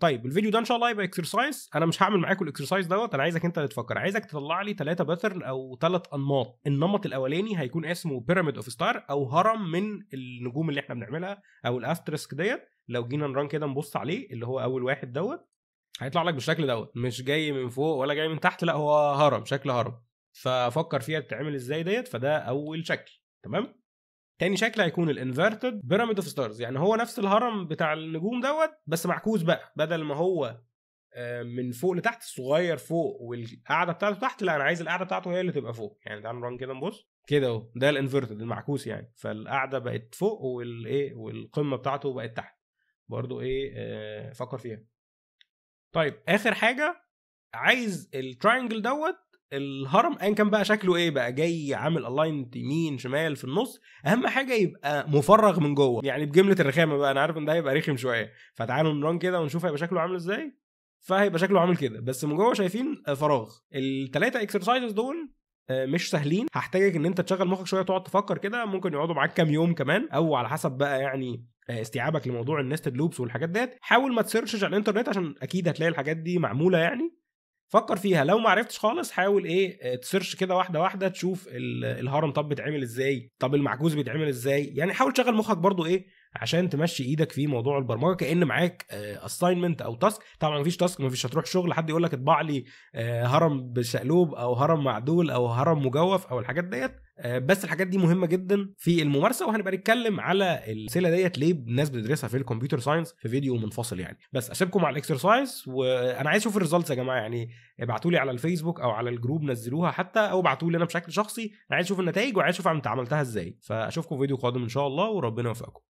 طيب الفيديو ده ان شاء الله هيبقى اكسرسايز انا مش هعمل معاكم الاكسرسايز دوت انا عايزك انت اللي تفكر عايزك تطلع لي ثلاثه باترن او ثلاث انماط النمط الاولاني هيكون اسمه بيراميد اوف ستار او هرم من النجوم اللي احنا بنعملها او الاسترسك ديت لو جينا نران كده نبص عليه اللي هو اول واحد دوت هيطلع لك بالشكل دوت مش جاي من فوق ولا جاي من تحت لا هو هرم شكل هرم ففكر فيها بتتعمل ازاي ديت فده اول شكل تمام تاني شكل هيكون الانفيرتد بيراميد اوف ستارز يعني هو نفس الهرم بتاع النجوم دوت بس معكوس بقى بدل ما هو آه، من فوق لتحت الصغير فوق والقاعده بتاعته تحت لا انا عايز القاعده بتاعته هي اللي تبقى فوق يعني تعال نران كده نبص كده اهو ده الانفيرتد المعكوس يعني فالقاعده بقت فوق والايه والقمه بتاعته بقت تحت برضو ايه آه فكر فيها طيب اخر حاجه عايز الترينجل دوت الهرم ايا كان بقى شكله ايه بقى جاي عامل الاين يمين شمال في النص اهم حاجه يبقى مفرغ من جوه يعني بجمله الرخامه بقى انا عارف ان ده هيبقى رخم شويه فتعالوا نران كده ونشوف هيبقى شكله عامل ازاي فهيبقى شكله عامل كده بس من جوه شايفين فراغ الثلاثه اكسرسايزز دول آه، مش سهلين هحتاجك ان انت تشغل مخك شويه تقعد تفكر كده ممكن يقعدوا معاك كام يوم كمان او على حسب بقى يعني آه، استيعابك لموضوع النستد لوبس والحاجات ديت حاول ما تسيرشش على الانترنت عشان اكيد هتلاقي الحاجات دي معموله يعني فكر فيها لو ما عرفتش خالص حاول ايه آه، تسيرش كده واحده واحده تشوف الهرم طب بيتعمل ازاي طب المعكوس بيتعمل ازاي يعني حاول تشغل مخك برضو ايه عشان تمشي ايدك في موضوع البرمجه كان معاك اساينمنت آه، او تاسك طبعا مفيش تاسك مفيش هتروح شغل حد يقول لك اطبع لي آه، هرم بشقلوب او هرم معدول او هرم مجوف او الحاجات ديت آه، بس الحاجات دي مهمه جدا في الممارسه وهنبقى نتكلم على الاسئله ديت ليه الناس بتدرسها في الكمبيوتر ساينس في فيديو منفصل يعني بس اسيبكم على الاكسرسايز وانا عايز اشوف الريزلتس يا جماعه يعني ابعتوا لي على الفيسبوك او على الجروب نزلوها حتى او ابعتوا لي انا بشكل شخصي انا عايز اشوف النتائج وعايز اشوف انت عملتها ازاي فاشوفكم في فيديو قادم ان شاء الله وربنا يوفقكم